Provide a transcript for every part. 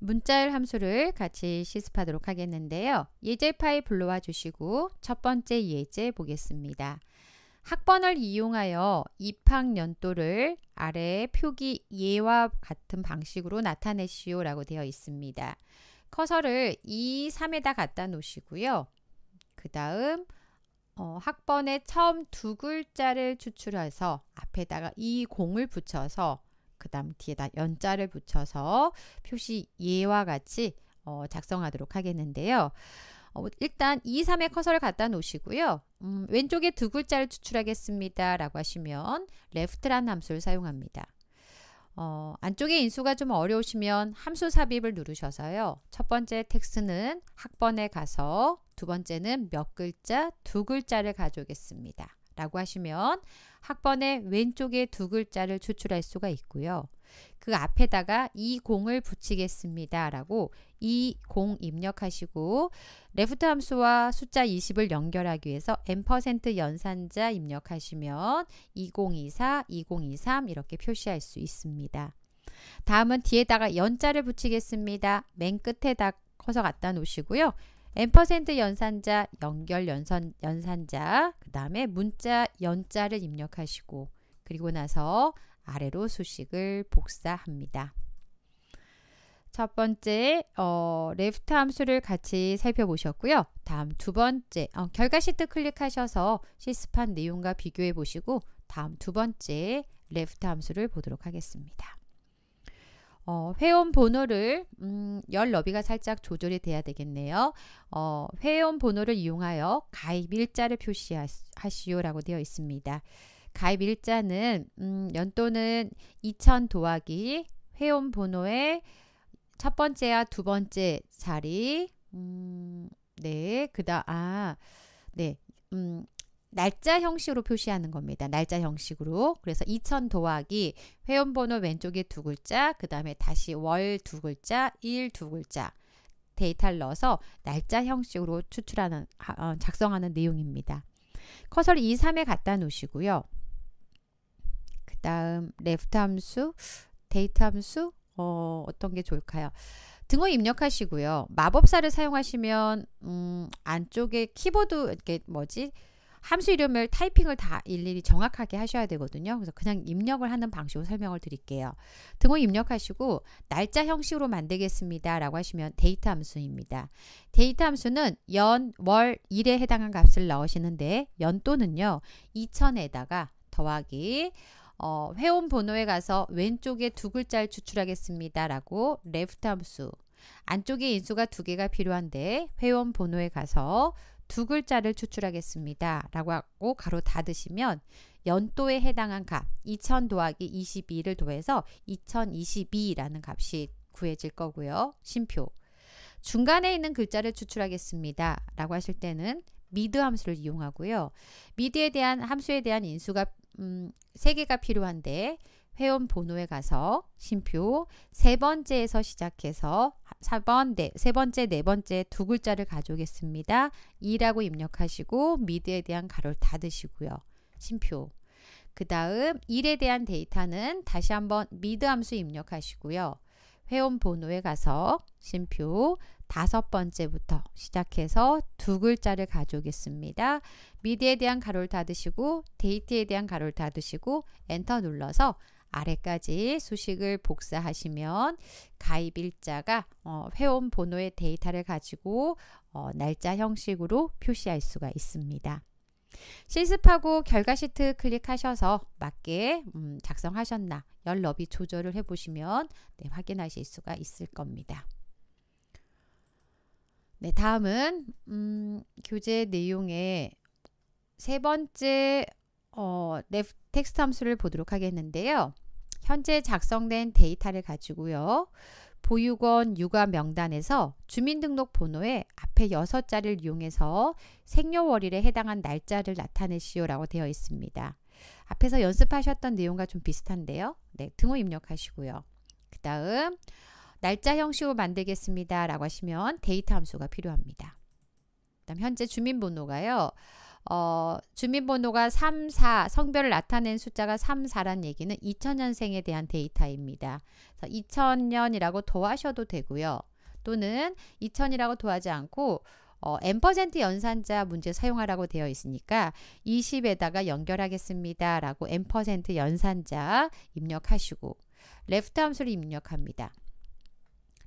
문자열 함수를 같이 실습하도록 하겠는데요. 예제 파일 불러와 주시고 첫 번째 예제 보겠습니다. 학번을 이용하여 입학 연도를 아래 표기 예와 같은 방식으로 나타내시오 라고 되어 있습니다. 커서를 2, 3에다 갖다 놓으시고요. 그 다음 어, 학번의 처음 두 글자를 추출해서 앞에다가 이 공을 붙여서 그 다음 뒤에다 연자를 붙여서 표시 예와 같이 어, 작성하도록 하겠는데요. 어, 일단 2, 3의 커서를 갖다 놓으시고요. 음, 왼쪽에 두 글자를 추출하겠습니다. 라고 하시면 left란 함수를 사용합니다. 어, 안쪽에 인수가 좀 어려우시면 함수 삽입을 누르셔서요. 첫 번째 텍스트는 학번에 가서 두 번째는 몇 글자, 두 글자를 가져오겠습니다. 라고 하시면 학번의 왼쪽에 두 글자를 추출할 수가 있고요. 그 앞에다가 이 공을 붙이겠습니다. 라고 이공 입력하시고 레프트 함수와 숫자 20을 연결하기 위해서 n% 연산자 입력하시면 2024, 2023 이렇게 표시할 수 있습니다. 다음은 뒤에다가 연자를 붙이겠습니다. 맨 끝에다 커서 갖다 놓으시고요. n% 연산자, 연결 연선, 연산자, 그 다음에 문자 연자를 입력하시고 그리고 나서 아래로 수식을 복사합니다. 첫 번째 어, 레프트 함수를 같이 살펴보셨고요. 다음 두 번째 어, 결과 시트 클릭하셔서 실습한 내용과 비교해 보시고 다음 두 번째 레프트 함수를 보도록 하겠습니다. 어, 회원 번호를 음, 열 너비가 살짝 조절이 돼야 되겠네요. 어, 회원 번호를 이용하여 가입 일자를 표시하시오라고 되어 있습니다. 가입 일자는 음, 연도는 2000 도하기 회원 번호의 첫 번째와 두 번째 자리 음, 네, 그다 아, 네, 음, 날짜 형식으로 표시하는 겁니다. 날짜 형식으로. 그래서 2000도하기 회원번호 왼쪽에 두 글자, 그 다음에 다시 월 두 글자, 일 두 글자 데이터를 넣어서 날짜 형식으로 추출하는, 어, 작성하는 내용입니다. 커서를 2, 3에 갖다 놓으시고요. 그 다음 레프트 함수, 데이터 함수, 어, 어떤 게 좋을까요? 등호 입력하시고요. 마법사를 사용하시면 음, 안쪽에 키보드 이게 뭐지? 함수 이름을 타이핑을 다 일일이 정확하게 하셔야 되거든요. 그래서 그냥 입력을 하는 방식으로 설명을 드릴게요. 등호 입력하시고 날짜 형식으로 만들겠습니다. 라고 하시면 데이터 함수입니다. 데이터 함수는 연, 월, 일에 해당한 값을 넣으시는데 연도는요. 2000에다가 더하기 어, 회원 번호에 가서 왼쪽에 두 글자를 추출하겠습니다. 라고 레프트 함수 안쪽에 인수가 두 개가 필요한데 회원 번호에 가서 두 글자를 추출하겠습니다. 라고 하고 가로 닫으시면 연도에 해당한 값2000 더하기 22를 더해서 2022라는 값이 구해질 거고요. 심표 중간에 있는 글자를 추출하겠습니다. 라고 하실 때는 미드 함수를 이용하고요. 미드에 대한 함수에 대한 인수가 음, 3개가 필요한데 회원 번호에 가서 심표 세 번째에서 시작해서 4번, 네, 세 번째, 네 번째 두 글자를 가져오겠습니다. 2라고 입력하시고 미드에 대한 가로를 닫으시고요. 심표 그 다음 1에 대한 데이터는 다시 한번 미드 함수 입력하시고요. 회원 번호에 가서 심표 다섯 번째부터 시작해서 두 글자를 가져오겠습니다. 미드에 대한 가로를 닫으시고 데이트에 대한 가로를 닫으시고 엔터 눌러서 아래까지 수식을 복사하시면 가입 일자가 어, 회원 번호의 데이터를 가지고 어, 날짜 형식으로 표시할 수가 있습니다. 실습하고 결과 시트 클릭하셔서 맞게 음, 작성하셨나 열 너비 조절을 해보시면 네, 확인하실 수가 있을 겁니다. 네, 다음은 음, 교재 내용의 세 번째 어, 네, 텍스트 함수를 보도록 하겠는데요. 현재 작성된 데이터를 가지고요. 보육원 육아 명단에서 주민등록번호의 앞에 여섯 자리를 이용해서 생년월일에 해당한 날짜를 나타내시오라고 되어 있습니다. 앞에서 연습하셨던 내용과 좀 비슷한데요. 네, 등호 입력하시고요. 그 다음 날짜 형식으로 만들겠습니다. 라고 하시면 데이터 함수가 필요합니다. 그다음 현재 주민번호가요. 어, 주민번호가 3, 4, 성별을 나타낸 숫자가 3, 4란 얘기는 2000년생에 대한 데이터입니다. 2000년이라고 더하셔도 되고요. 또는 2000이라고 더하지 않고 어, n% 연산자 문제 사용하라고 되어 있으니까 20에다가 연결하겠습니다. 라고 n% 연산자 입력하시고 left 함수를 입력합니다.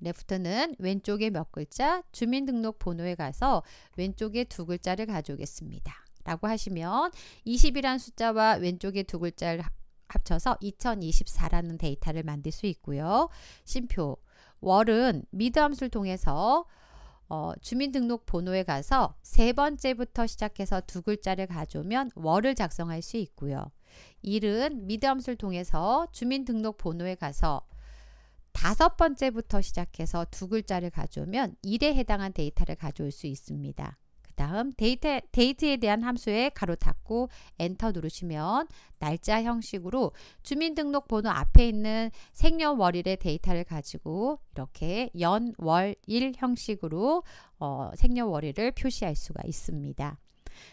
레프트는 왼쪽에 몇 글자, 주민등록번호에 가서 왼쪽에 두 글자를 가져오겠습니다. 라고 하시면 20이란 숫자와 왼쪽에 두 글자를 합쳐서 2024라는 데이터를 만들 수 있고요. 심표 월은 미드 함수를 통해서 어, 주민등록번호에 가서 세 번째부터 시작해서 두 글자를 가져오면 월을 작성할 수 있고요. 일은 미드 함수를 통해서 주민등록번호에 가서 다섯 번째부터 시작해서 두 글자를 가져오면 일에 해당한 데이터를 가져올 수 있습니다. 다음 데이트, 데이트에 대한 함수에 가로 닫고 엔터 누르시면 날짜 형식으로 주민등록번호 앞에 있는 생년월일의 데이터를 가지고 이렇게 연월일 형식으로 어, 생년월일을 표시할 수가 있습니다.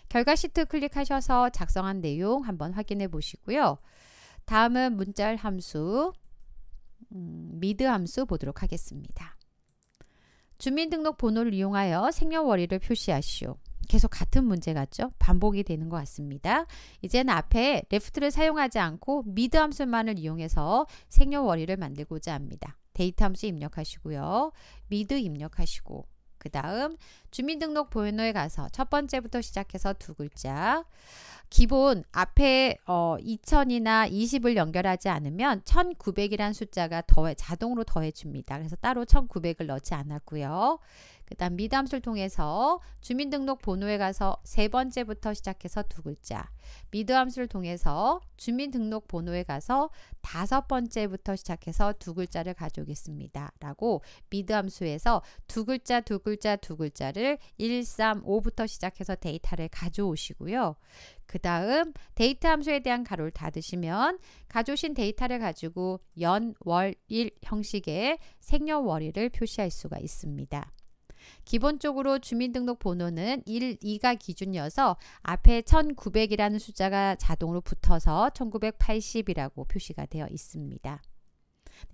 결과 시트 클릭하셔서 작성한 내용 한번 확인해 보시고요. 다음은 문자 함수 음, 미드 함수 보도록 하겠습니다. 주민등록번호를 이용하여 생년월일을 표시하시오. 계속 같은 문제 같죠? 반복이 되는 것 같습니다. 이제는 앞에 l e f t 를 사용하지 않고 미드 함수만을 이용해서 생년월일을 만들고자 합니다. 데이터 함수 입력하시고요. 미드 입력하시고 그 다음 주민등록 보유노에 가서 첫 번째부터 시작해서 두 글자 기본 앞에 어 2000이나 20을 연결하지 않으면 1900이란 숫자가 더해 자동으로 더해 줍니다. 그래서 따로 1900을 넣지 않았고요. 그 다음 미담수를 통해서 주민등록번호에 가서 세 번째부터 시작해서 두 글자 미드함수를 통해서 주민등록번호에 가서 다섯 번째부터 시작해서 두 글자를 가져오겠습니다. 라고 미드함수에서 두 글자 두 글자 두 글자를 1, 3, 5부터 시작해서 데이터를 가져오시고요. 그 다음 데이터 함수에 대한 가로를 닫으시면 가져오신 데이터를 가지고 연, 월, 일 형식의 생년월일을 표시할 수가 있습니다. 기본적으로 주민등록번호는 1, 2가 기준이어서 앞에 1900이라는 숫자가 자동으로 붙어서 1980이라고 표시가 되어 있습니다.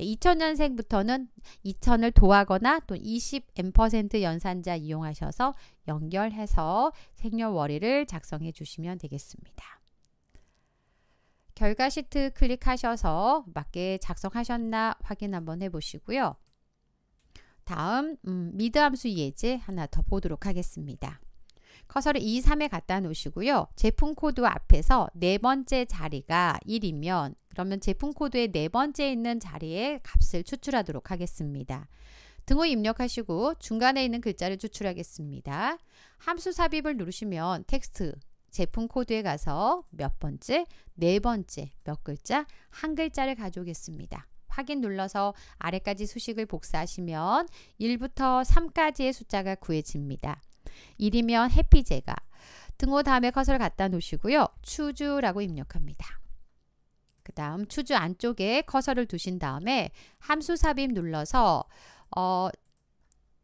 2000년생부터는 2000을 도하거나 또 20M% 연산자 이용하셔서 연결해서 생년월일을 작성해 주시면 되겠습니다. 결과 시트 클릭하셔서 맞게 작성하셨나 확인 한번 해보시고요. 다음 음, 미드함수 예제 하나 더 보도록 하겠습니다. 커서를 2, 3에 갖다 놓으시고요. 제품 코드 앞에서 네 번째 자리가 1이면 그러면 제품 코드의 네 번째 있는 자리에 값을 추출하도록 하겠습니다. 등호 입력하시고 중간에 있는 글자를 추출하겠습니다. 함수 삽입을 누르시면 텍스트 제품 코드에 가서 몇 번째, 네 번째, 몇 글자, 한 글자를 가져오겠습니다. 확인 눌러서 아래까지 수식을 복사하시면 1부터 3까지의 숫자가 구해집니다. 1이면 해피제가 등호 다음에 커서를 갖다 놓으시고요. 추주라고 입력합니다. 그 다음 추주 안쪽에 커서를 두신 다음에 함수 삽입 눌러서 어,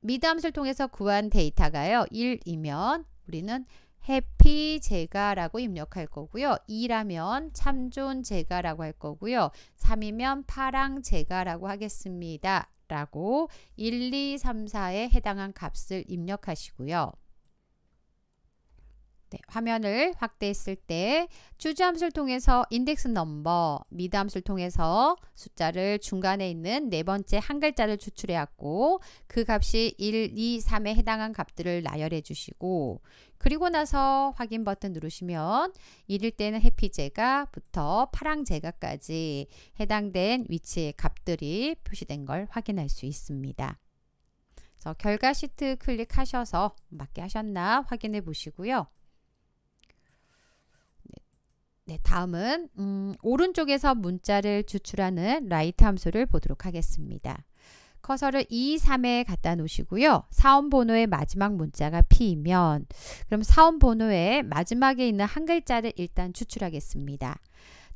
미드 함수를 통해서 구한 데이터가요. 1이면 우리는 해피 제가라고 입력할 거고요. 2라면 참존 제가라고 할 거고요. 3이면 파랑 제가라고 하겠습니다. 라고 1, 2, 3, 4에 해당한 값을 입력하시고요. 네, 화면을 확대했을 때 주주 함수를 통해서 인덱스 넘버, 미드 함수를 통해서 숫자를 중간에 있는 네 번째 한 글자를 추출해 왔고 그 값이 1, 2, 3에 해당한 값들을 나열해 주시고 그리고 나서 확인 버튼 누르시면 이럴 때는 해피제가부터 파랑제가까지 해당된 위치의 값들이 표시된 걸 확인할 수 있습니다. 그래서 결과 시트 클릭하셔서 맞게 하셨나 확인해 보시고요. 네, 네 다음은 음, 오른쪽에서 문자를 추출하는 라이트 함수를 보도록 하겠습니다. 커서를 2, 3에 갖다 놓으시고요. 사원 번호의 마지막 문자가 P이면 그럼 사원 번호의 마지막에 있는 한 글자를 일단 추출하겠습니다.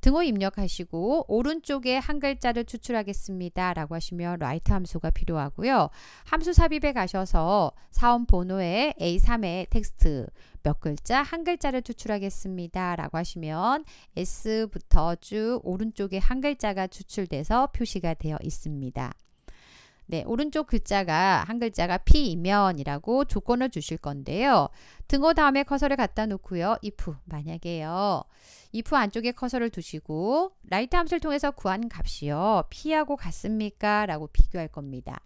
등호 입력하시고 오른쪽에 한 글자를 추출하겠습니다. 라고 하시면 라이트 함수가 필요하고요. 함수 삽입에 가셔서 사원 번호에 A3의 텍스트 몇 글자 한 글자를 추출하겠습니다. 라고 하시면 S부터 쭉 오른쪽에 한 글자가 추출돼서 표시가 되어 있습니다. 네, 오른쪽 글자가 한 글자가 P이면이라고 조건을 주실 건데요. 등호 다음에 커서를 갖다 놓고요. if 만약에요. if 안쪽에 커서를 두시고 라이트 함수를 통해서 구한 값이요. P하고 같습니까? 라고 비교할 겁니다.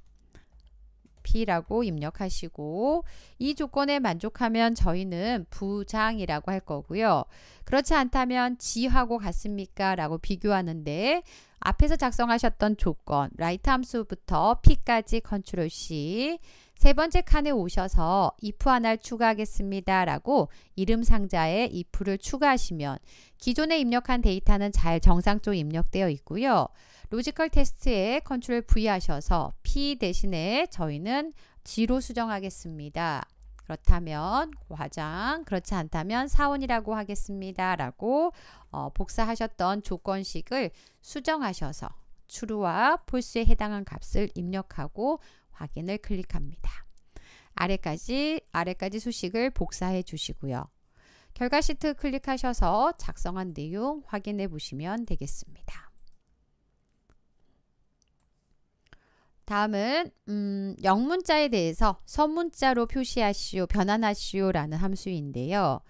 B라고 입력하시고 이 조건에 만족하면 저희는 부장이라고 할 거고요. 그렇지 않다면 지하고 같습니까? 라고 비교하는데 앞에서 작성하셨던 조건 라이트 함수부터 P까지 컨트롤 C 세 번째 칸에 오셔서 if 하나를 추가하겠습니다. 라고 이름 상자에 if를 추가하시면 기존에 입력한 데이터는 잘 정상적으로 입력되어 있고요. 로지컬 테스트에 컨트롤 V 하셔서 P 대신에 저희는 G로 수정하겠습니다. 그렇다면 과장, 그렇지 않다면 사원이라고 하겠습니다. 라고 어, 복사하셨던 조건식을 수정하셔서 t r u e 와 f a l s e 에 해당한 값을 입력하고 확인을 클릭합니다. 아래까지 아래까지 수식을 복사해 주시고요. 결과 시트 클릭하셔서 작성한 내용 확인해 보시면 되겠습니다. 다음은 음, 영문자에 대해서 서문자로 표시하시오, 변환하시오라는 함수인데요.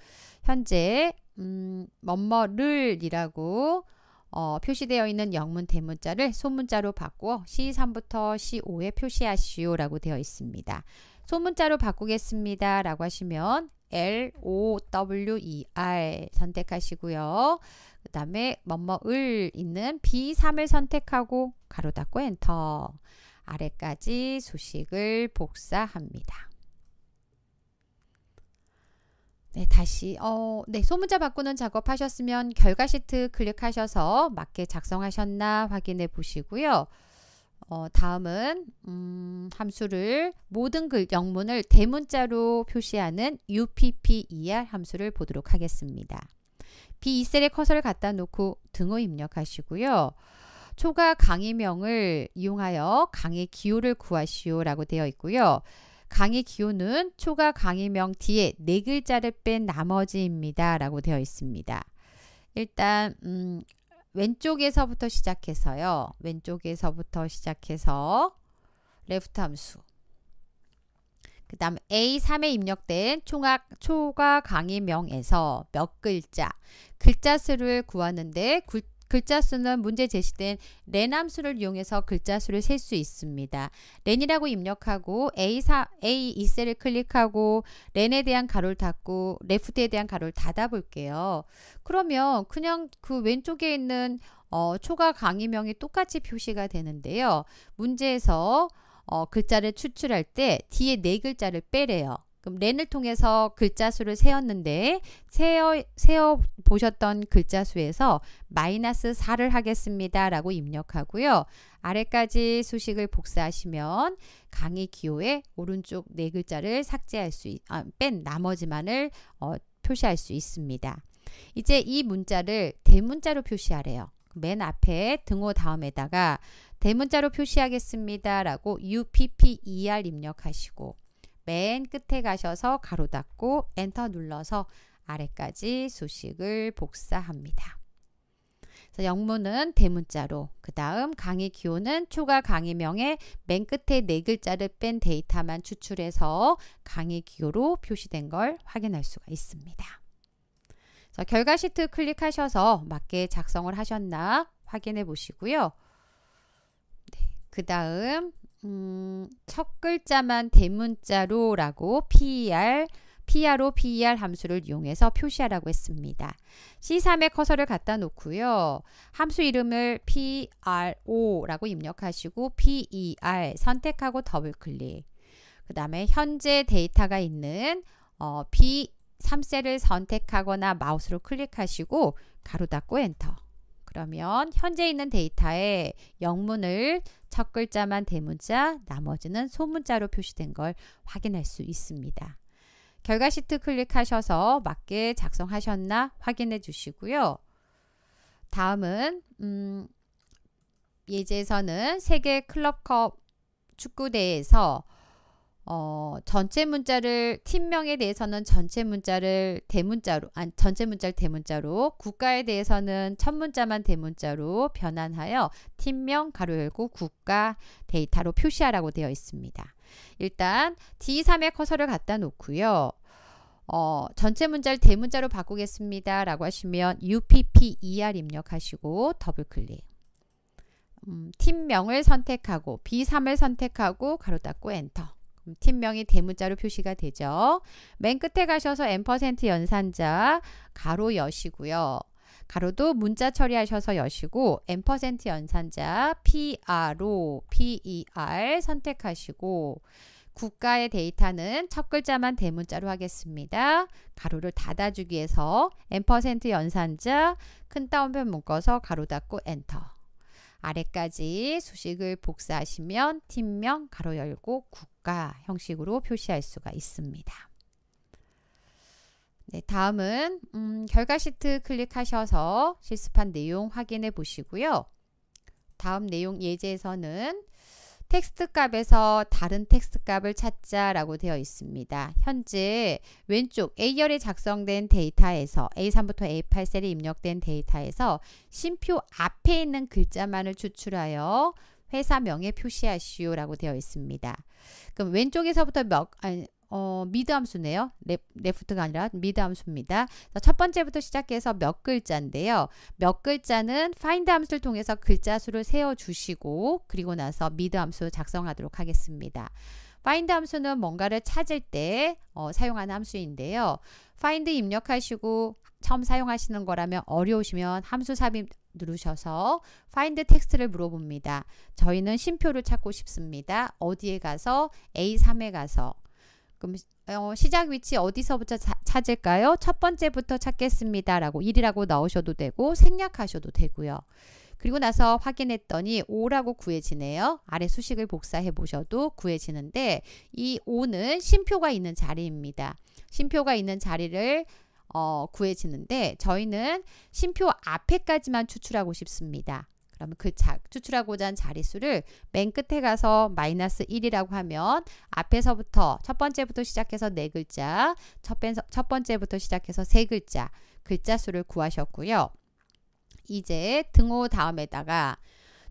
현재 음, 뭐뭐를이라고 어, 표시되어 있는 영문 대문자를 소문자로 바꾸어 C3부터 C5에 표시하시오 라고 되어 있습니다. 소문자로 바꾸겠습니다 라고 하시면 L, O, W, E, R 선택하시고요. 그 다음에 뭐뭐을 있는 B3을 선택하고 가로 닫고 엔터 아래까지 수식을 복사합니다. 네, 다시 어, 네, 소문자 바꾸는 작업 하셨으면 결과 시트 클릭하셔서 맞게 작성하셨나 확인해 보시고요. 어, 다음은 음, 함수를 모든 글 영문을 대문자로 표시하는 UPPER 함수를 보도록 하겠습니다. B2셀에 커서를 갖다 놓고 등호 입력하시고요. 초과 강의명을 이용하여 강의 기호를 구하시오라고 되어 있고요. 강의 기호는 초과 강의명 뒤에 네 글자를 뺀 나머지입니다. 라고 되어 있습니다. 일단 음, 왼쪽에서부터 시작해서요. 왼쪽에서부터 시작해서 레프트 함수 그 다음 A3에 입력된 총학, 초과 강의명에서 몇 글자 글자 수를 구하는데 글자 수는 문제 제시된 렌함수를 이용해서 글자 수를 셀 수 있습니다. 렌이라고 입력하고 A4, A2셀을 클릭하고 렌에 대한 가로를 닫고 레프트에 대한 가로를 닫아 볼게요. 그러면 그냥 그 왼쪽에 있는 어, 초과 강의명이 똑같이 표시가 되는데요. 문제에서 어, 글자를 추출할 때 뒤에 네 글자를 빼래요. 그럼 렌을 통해서 글자 수를 세었는데 세어, 세어 보셨던 글자 수에서 마이너스 4를 하겠습니다. 라고 입력하고요. 아래까지 수식을 복사하시면 강의 기호에 오른쪽 네 글자를 삭제할 수, 있, 아, 뺀 나머지만을 어, 표시할 수 있습니다. 이제 이 문자를 대문자로 표시하래요. 맨 앞에 등호 다음에다가 대문자로 표시하겠습니다. 라고 UPPER 입력하시고 맨 끝에 가셔서 가로 닫고 엔터 눌러서 아래까지 수식을 복사합니다. 그래서 영문은 대문자로 그 다음 강의 기호는 초과 강의명에맨 끝에 네 글자를 뺀 데이터만 추출해서 강의 기호로 표시된 걸 확인할 수가 있습니다. 자, 결과 시트 클릭하셔서 맞게 작성을 하셨나 확인해 보시고요. 네, 그 다음 음, 첫 글자만 대문자로라고 per, PR로 PER 함수를 이용해서 표시하라고 했습니다. C3에 커서를 갖다 놓고요. 함수 이름을 PRO라고 입력하시고 PER 선택하고 더블 클릭. 그 다음에 현재 데이터가 있는 어, B3셀을 선택하거나 마우스로 클릭하시고 가로 닫고 엔터. 그러면 현재 있는 데이터에 영문을 첫 글자만 대문자, 나머지는 소문자로 표시된 걸 확인할 수 있습니다. 결과 시트 클릭하셔서 맞게 작성하셨나 확인해 주시고요. 다음은 음, 예제에서는 세계 클럽컵 축구대회에서 어, 전체 문자를 팀명에 대해서는 전체 문자를 대문자로 아니 전체 문자를 대문자로 국가에 대해서는 첫 문자만 대문자로 변환하여 팀명 가로 열고 국가 데이터로 표시하라고 되어 있습니다. 일단 d 3의 커서를 갖다 놓고요. 어, 전체 문자를 대문자로 바꾸겠습니다. 라고 하시면 UPPER 입력하시고 더블 클릭. 음, 팀명을 선택하고 B3을 선택하고 가로 닫고 엔터. 음, 팀명이 대문자로 표시가 되죠. 맨 끝에 가셔서 n% 연산자 가로 여시고요. 가로도 문자 처리하셔서 여시고 n% 연산자 PR로 PER 선택하시고 국가의 데이터는 첫 글자만 대문자로 하겠습니다. 가로를 닫아주기 위해서 n% 연산자 큰 따옴표 묶어서 가로 닫고 엔터 아래까지 수식을 복사하시면 팀명 가로 열고 국 주가 형식으로 표시할 수가 있습니다. 네, 다음은 음, 결과 시트 클릭하셔서 실습한 내용 확인해 보시고요. 다음 내용 예제에서는 텍스트 값에서 다른 텍스트 값을 찾자라고 되어 있습니다. 현재 왼쪽 A열이 작성된 데이터에서 A3부터 A8셀이 입력된 데이터에서 심표 앞에 있는 글자만을 추출하여 회사명에 표시하시오라고 되어 있습니다. 그럼 왼쪽에서부터 몇, 아니, 어, 미드 함수네요. 레프트가 아니라 미드 함수입니다. 첫 번째부터 시작해서 몇 글자인데요. 몇 글자는 find 함수를 통해서 글자 수를 세워주시고 그리고 나서 미드 함수 작성하도록 하겠습니다. find 함수는 뭔가를 찾을 때 어, 사용하는 함수인데요. find 입력하시고 처음 사용하시는 거라면 어려우시면 함수 삽입 누르셔서 find 텍스트를 물어봅니다. 저희는 심표를 찾고 싶습니다. 어디에 가서 A3에 가서 그럼 어, 시작 위치 어디서부터 찾을까요? 첫 번째부터 찾겠습니다. 라고 1이라고 넣으셔도 되고 생략하셔도 되고요. 그리고 나서 확인했더니 5라고 구해지네요. 아래 수식을 복사해 보셔도 구해지는데 이 5는 심표가 있는 자리입니다. 심표가 있는 자리를 어, 구해지는데 저희는 심표 앞에까지만 추출하고 싶습니다. 그러면 그 자, 추출하고자 한 자릿수를 맨 끝에 가서 마이너스 1이라고 하면 앞에서부터 첫 번째부터 시작해서 네 글자, 첫, 첫 번째부터 시작해서 세 글자, 글자 수를 구하셨고요. 이제 등호 다음에다가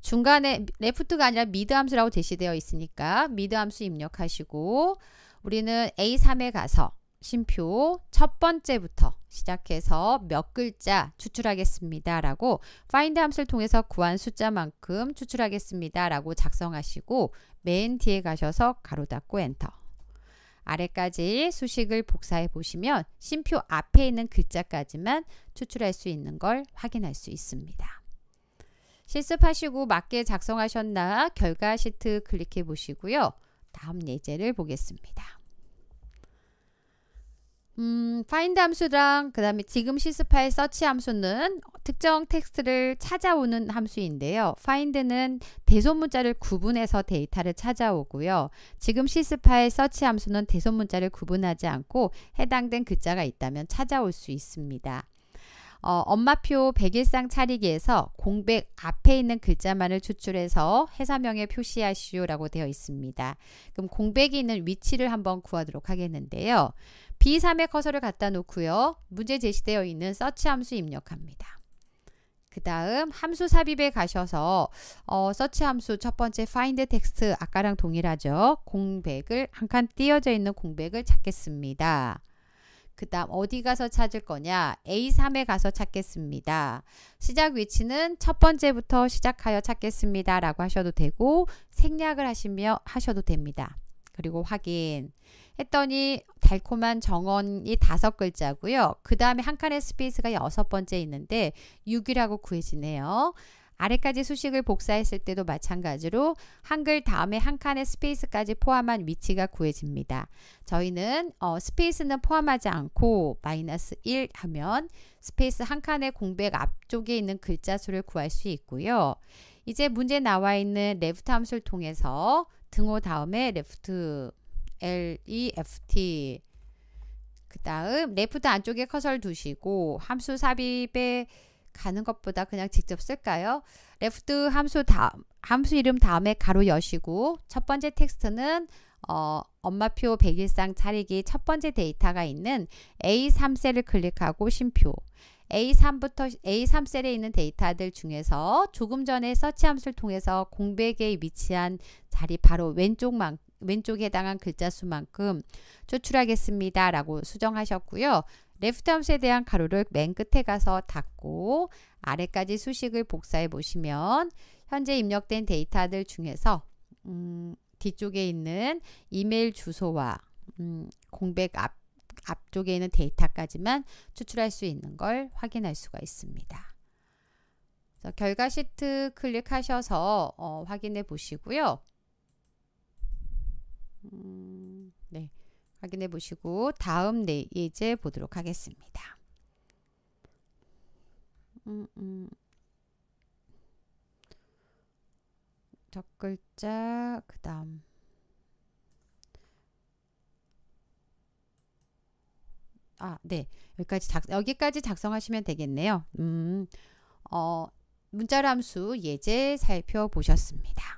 중간에 레프트가 아니라 미드 함수라고 제시되어 있으니까 미드 함수 입력하시고 우리는 A3에 가서 쉼표 첫 번째부터 시작해서 몇 글자 추출하겠습니다. 라고 find 함수를 통해서 구한 숫자만큼 추출하겠습니다. 라고 작성하시고 맨 뒤에 가셔서 가로 닫고 엔터 아래까지 수식을 복사해 보시면 쉼표 앞에 있는 글자까지만 추출할 수 있는 걸 확인할 수 있습니다. 실습하시고 맞게 작성하셨나 결과 시트 클릭해 보시고요. 다음 예제를 보겠습니다. 음, find 함수랑 그 다음에 지금 시스파일 서치 함수는 특정 텍스트를 찾아오는 함수인데요. find는 대소문자를 구분해서 데이터를 찾아오고요. 지금 시스파일 서치 함수는 대소문자를 구분하지 않고 해당된 글자가 있다면 찾아올 수 있습니다. 어, 엄마표 1 0 0일상 차리기에서 공백 앞에 있는 글자만을 추출해서 해사명에 표시하시오라고 되어 있습니다. 그럼 공백이 있는 위치를 한번 구하도록 하겠는데요. b 3의 커서를 갖다 놓고요. 문제 제시되어 있는 서치 함수 입력합니다. 그 다음 함수 삽입에 가셔서 어, 서치 함수 첫 번째 find text 아까랑 동일하죠. 공백을 한 칸 띄어져 있는 공백을 찾겠습니다. 그 다음 어디 가서 찾을 거냐? A3에 가서 찾겠습니다. 시작 위치는 첫 번째부터 시작하여 찾겠습니다. 라고 하셔도 되고 생략을 하시며 하셔도 됩니다. 그리고 확인 했더니 달콤한 정원이 다섯 글자고요. 그 다음에 한 칸의 스페이스가 여섯 번째 있는데 6이라고 구해지네요. 아래까지 수식을 복사했을 때도 마찬가지로 한글 다음에 한 칸의 스페이스까지 포함한 위치가 구해집니다. 저희는 어, 스페이스는 포함하지 않고 마이너스 1 하면 스페이스 한 칸의 공백 앞쪽에 있는 글자 수를 구할 수 있고요. 이제 문제 나와 있는 레프트 함수를 통해서 등호 다음에 레프트 L, E, F, T 그 다음 레프트 안쪽에 커서를 두시고 함수 삽입에 가는 것보다 그냥 직접 쓸까요? left 함수 다음 함수 이름 다음에 가로 여시고 첫 번째 텍스트는 어, 엄마표 1 0 0상 차리기 첫 번째 데이터가 있는 A3셀을 클릭하고 심표 A3부터 A3셀에 있는 데이터들 중에서 조금 전에 서치 함수를 통해서 공백에 위치한 자리 바로 왼쪽만 왼쪽에 해당한 글자 수만큼 추출하겠습니다. 라고 수정하셨고요. 레프트함수에 대한 가로를 맨 끝에 가서 닫고 아래까지 수식을 복사해 보시면 현재 입력된 데이터들 중에서 음, 뒤쪽에 있는 이메일 주소와 음, 공백 앞, 앞쪽에 있는 데이터까지만 추출할 수 있는 걸 확인할 수가 있습니다. 결과 시트 클릭하셔서 어, 확인해 보시고요. 음, 네. 확인해 보시고 다음 네 예제 보도록 하겠습니다. 음, 음. 첫 글자 그 다음 아, 네. 여기까지 작, 여기까지 작성하시면 되겠네요. 음, 어, 문자함수 예제 살펴보셨습니다.